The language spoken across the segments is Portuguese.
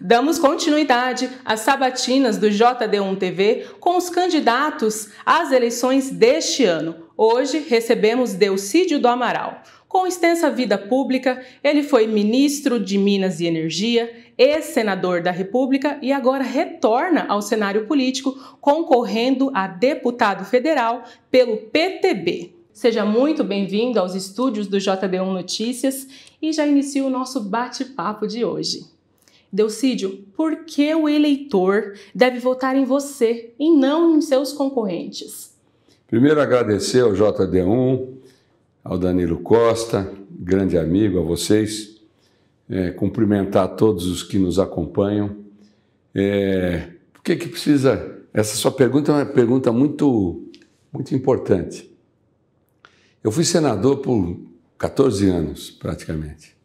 Damos continuidade às sabatinas do JD1 TV com os candidatos às eleições deste ano. Hoje recebemos Delcídio do Amaral. Com extensa vida pública, ele foi ministro de Minas e Energia, ex-senador da República e agora retorna ao cenário político, concorrendo a deputado federal pelo PTB. Seja muito bem-vindo aos estúdios do JD1 Notícias e já inicio o nosso bate-papo de hoje. Delcídio, por que o eleitor deve votar em você e não em seus concorrentes? Primeiro, agradecer ao JD1, ao Danilo Costa, grande amigo, a vocês. É, cumprimentar todos os que nos acompanham. É, por que, que precisa. Essa sua pergunta é uma pergunta muito, muito importante. Eu fui senador por 14 anos, praticamente.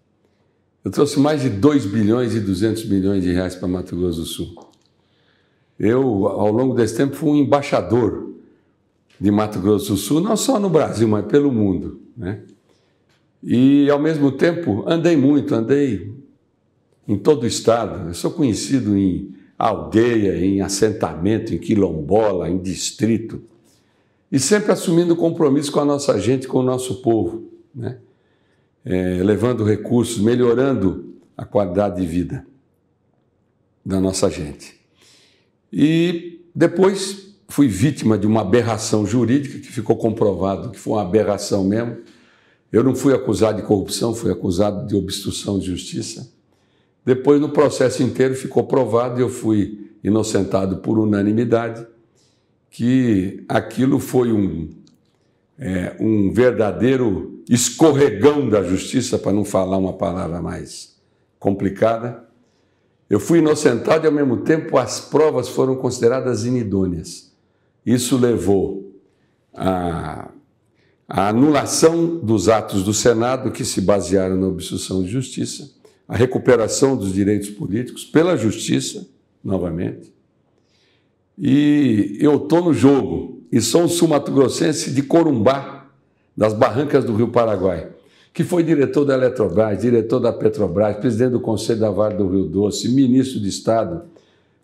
Eu trouxe mais de 2 bilhões e 200 milhões de reais para Mato Grosso do Sul. Eu, ao longo desse tempo, fui um embaixador de Mato Grosso do Sul, não só no Brasil, mas pelo mundo. Né? E, ao mesmo tempo, andei muito, andei em todo o estado. Eu sou conhecido em aldeia, em assentamento, em quilombola, em distrito e sempre assumindo compromisso com a nossa gente, com o nosso povo, né? É, levando recursos, melhorando a qualidade de vida da nossa gente. E depois fui vítima de uma aberração jurídica que ficou comprovado que foi uma aberração mesmo. Eu não fui acusado de corrupção, fui acusado de obstrução de justiça. Depois, no processo inteiro, ficou provado e eu fui inocentado por unanimidade que aquilo foi um, é, um verdadeiro escorregão da justiça, para não falar uma palavra mais complicada. Eu fui inocentado e, ao mesmo tempo, as provas foram consideradas inidôneas. Isso levou à anulação dos atos do Senado que se basearam na obstrução de justiça, a recuperação dos direitos políticos pela justiça, novamente, e eu estou no jogo. E sou um sumatogrossense de Corumbá, das barrancas do Rio Paraguai, que foi diretor da Eletrobras, diretor da Petrobras, presidente do Conselho da Vale do Rio Doce, ministro de Estado,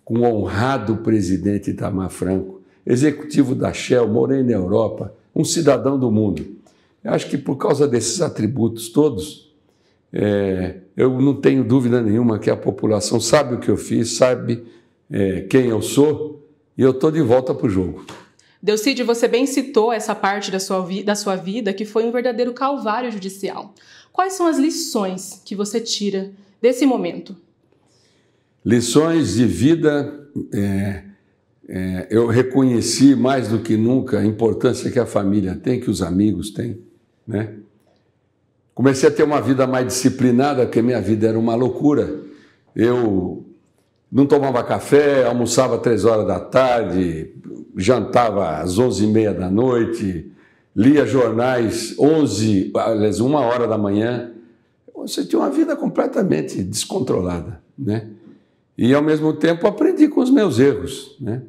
com o honrado presidente Itamar Franco, executivo da Shell, morei na Europa, um cidadão do mundo. Eu acho que por causa desses atributos todos, é, eu não tenho dúvida nenhuma que a população sabe o que eu fiz, sabe é, quem eu sou e eu estou de volta para o jogo. Delcide, você bem citou essa parte da sua, da sua vida que foi um verdadeiro calvário judicial. Quais são as lições que você tira desse momento? Lições de vida. É, é, eu reconheci mais do que nunca a importância que a família tem, que os amigos têm. Né? Comecei a ter uma vida mais disciplinada, porque minha vida era uma loucura. Eu não tomava café, almoçava três horas da tarde, jantava às onze e meia da noite, lia jornais onze, aliás, uma hora da manhã. Você tinha uma vida completamente descontrolada, né? E ao mesmo tempo aprendi com os meus erros, né?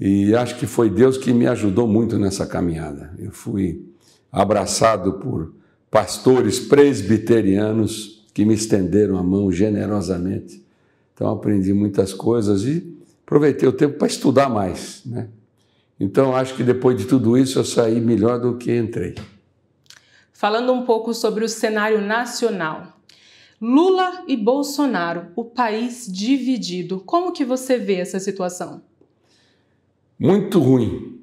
E acho que foi Deus que me ajudou muito nessa caminhada. Eu fui abraçado por pastores presbiterianos que me estenderam a mão generosamente então aprendi muitas coisas e aproveitei o tempo para estudar mais, né? Então acho que depois de tudo isso eu saí melhor do que entrei. Falando um pouco sobre o cenário nacional. Lula e Bolsonaro, o país dividido. Como que você vê essa situação? Muito ruim.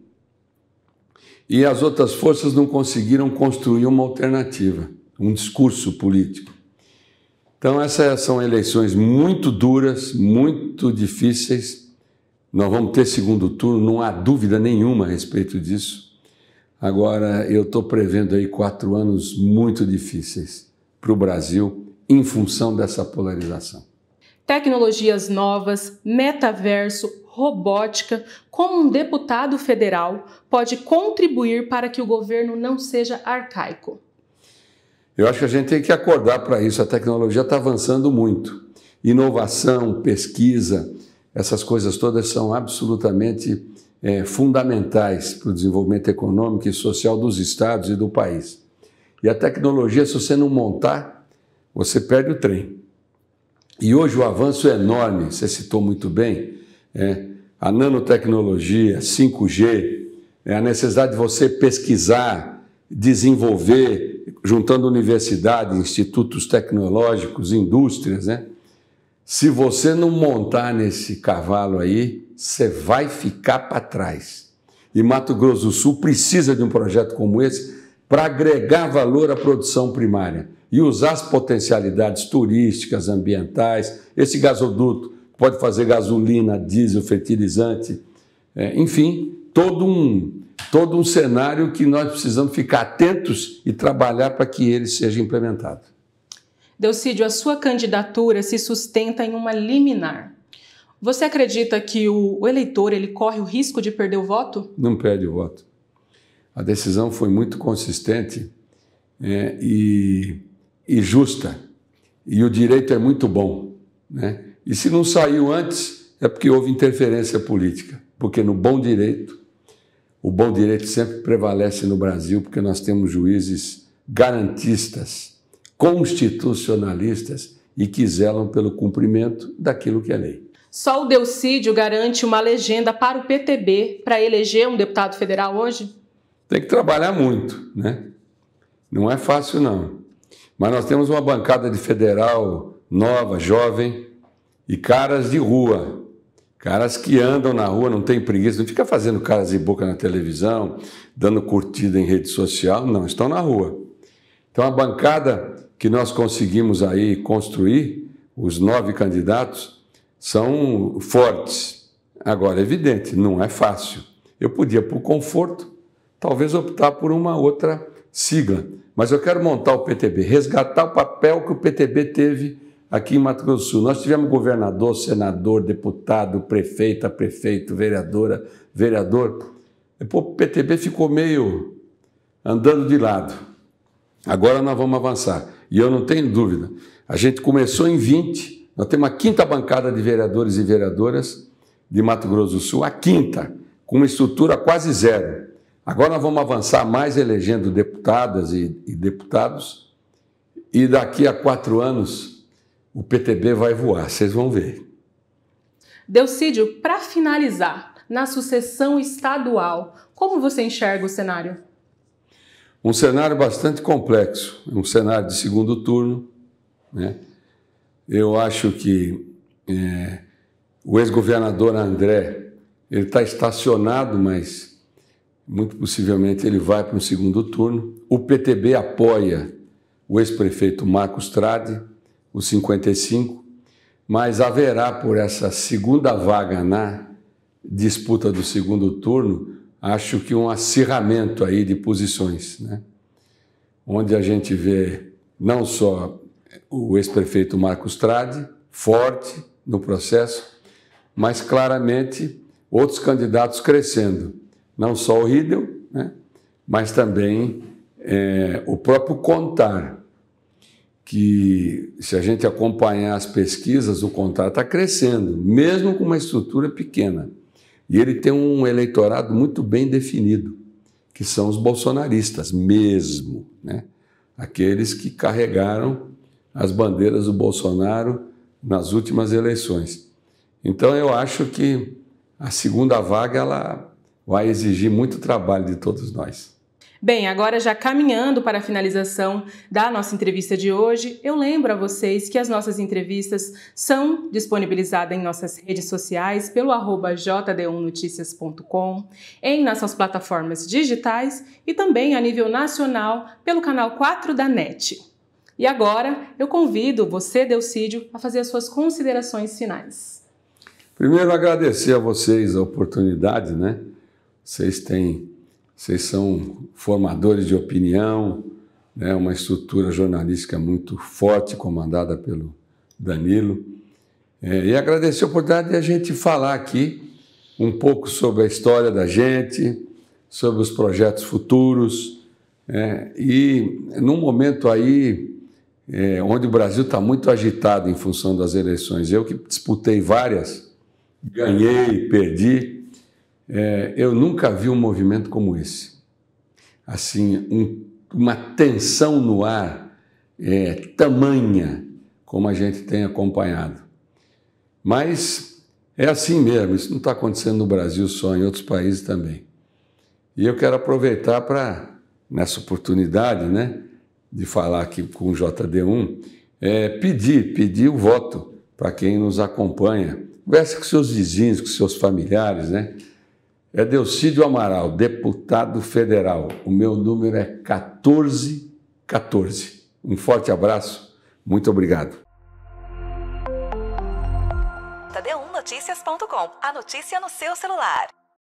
E as outras forças não conseguiram construir uma alternativa, um discurso político. Então, essas são eleições muito duras, muito difíceis. Nós vamos ter segundo turno, não há dúvida nenhuma a respeito disso. Agora, eu estou prevendo aí quatro anos muito difíceis para o Brasil em função dessa polarização. Tecnologias novas, metaverso, robótica, como um deputado federal pode contribuir para que o governo não seja arcaico? Eu acho que a gente tem que acordar para isso. A tecnologia está avançando muito. Inovação, pesquisa, essas coisas todas são absolutamente é, fundamentais para o desenvolvimento econômico e social dos estados e do país. E a tecnologia, se você não montar, você perde o trem. E hoje o avanço é enorme, você citou muito bem, é, a nanotecnologia, 5G, é, a necessidade de você pesquisar, desenvolver, juntando universidade, institutos tecnológicos, indústrias, né? Se você não montar nesse cavalo aí, você vai ficar para trás. E Mato Grosso do Sul precisa de um projeto como esse para agregar valor à produção primária e usar as potencialidades turísticas, ambientais, esse gasoduto pode fazer gasolina, diesel, fertilizante, é, enfim, todo um, todo um cenário que nós precisamos ficar atentos e trabalhar para que ele seja implementado. Delcídio, a sua candidatura se sustenta em uma liminar. Você acredita que o eleitor ele corre o risco de perder o voto? Não perde o voto. A decisão foi muito consistente é, e, e justa. E o direito é muito bom. Né? E se não saiu antes, é porque houve interferência política. Porque no bom direito o bom direito sempre prevalece no Brasil porque nós temos juízes garantistas, constitucionalistas e que zelam pelo cumprimento daquilo que é lei. Só o Deucídio garante uma legenda para o PTB para eleger um deputado federal hoje? Tem que trabalhar muito, né? Não é fácil, não. Mas nós temos uma bancada de federal nova, jovem e caras de rua Caras que andam na rua, não tem preguiça, não fica fazendo caras e boca na televisão, dando curtida em rede social, não, estão na rua. Então a bancada que nós conseguimos aí construir, os nove candidatos, são fortes. Agora, evidente, não é fácil. Eu podia, por conforto, talvez optar por uma outra sigla, mas eu quero montar o PTB, resgatar o papel que o PTB teve aqui em Mato Grosso do Sul. Nós tivemos governador, senador, deputado, prefeita, prefeito, vereadora, vereador. Depois o PTB ficou meio andando de lado. Agora nós vamos avançar. E eu não tenho dúvida. A gente começou em 20, nós temos a quinta bancada de vereadores e vereadoras de Mato Grosso do Sul, a quinta, com uma estrutura quase zero. Agora nós vamos avançar mais elegendo deputadas e, e deputados, e daqui a quatro anos o PTB vai voar, vocês vão ver. Delcídio, para finalizar, na sucessão estadual, como você enxerga o cenário? Um cenário bastante complexo, um cenário de segundo turno. Né? Eu acho que é, o ex-governador André ele está estacionado, mas muito possivelmente ele vai para um segundo turno. O PTB apoia o ex-prefeito Marcos Trade, os 55, mas haverá por essa segunda vaga na disputa do segundo turno, acho que um acirramento aí de posições, né? onde a gente vê não só o ex-prefeito Marcos Trade, forte no processo, mas claramente outros candidatos crescendo, não só o Riedel, né? mas também é, o próprio Contar, que se a gente acompanhar as pesquisas, o contrato está crescendo, mesmo com uma estrutura pequena. E ele tem um eleitorado muito bem definido, que são os bolsonaristas mesmo, né? aqueles que carregaram as bandeiras do Bolsonaro nas últimas eleições. Então eu acho que a segunda vaga ela vai exigir muito trabalho de todos nós. Bem, agora já caminhando para a finalização da nossa entrevista de hoje, eu lembro a vocês que as nossas entrevistas são disponibilizadas em nossas redes sociais pelo jd1noticias.com, em nossas plataformas digitais e também a nível nacional pelo canal 4 da NET. E agora eu convido você, Delcídio, a fazer as suas considerações finais. Primeiro, agradecer a vocês a oportunidade, né? Vocês têm vocês são formadores de opinião, né, uma estrutura jornalística muito forte, comandada pelo Danilo. É, e agradecer a oportunidade de a gente falar aqui um pouco sobre a história da gente, sobre os projetos futuros. É, e num momento aí é, onde o Brasil está muito agitado em função das eleições, eu que disputei várias, ganhei, perdi, é, eu nunca vi um movimento como esse. Assim, um, uma tensão no ar é, tamanha como a gente tem acompanhado. Mas é assim mesmo, isso não está acontecendo no Brasil só, em outros países também. E eu quero aproveitar para, nessa oportunidade, né, de falar aqui com o JD1, é, pedir, pedir o voto para quem nos acompanha. Converse com seus vizinhos, com seus familiares, né? É Delcídio Amaral, deputado federal. O meu número é 1414. Um forte abraço, muito obrigado. Tadeu1notícias.com A notícia no seu celular.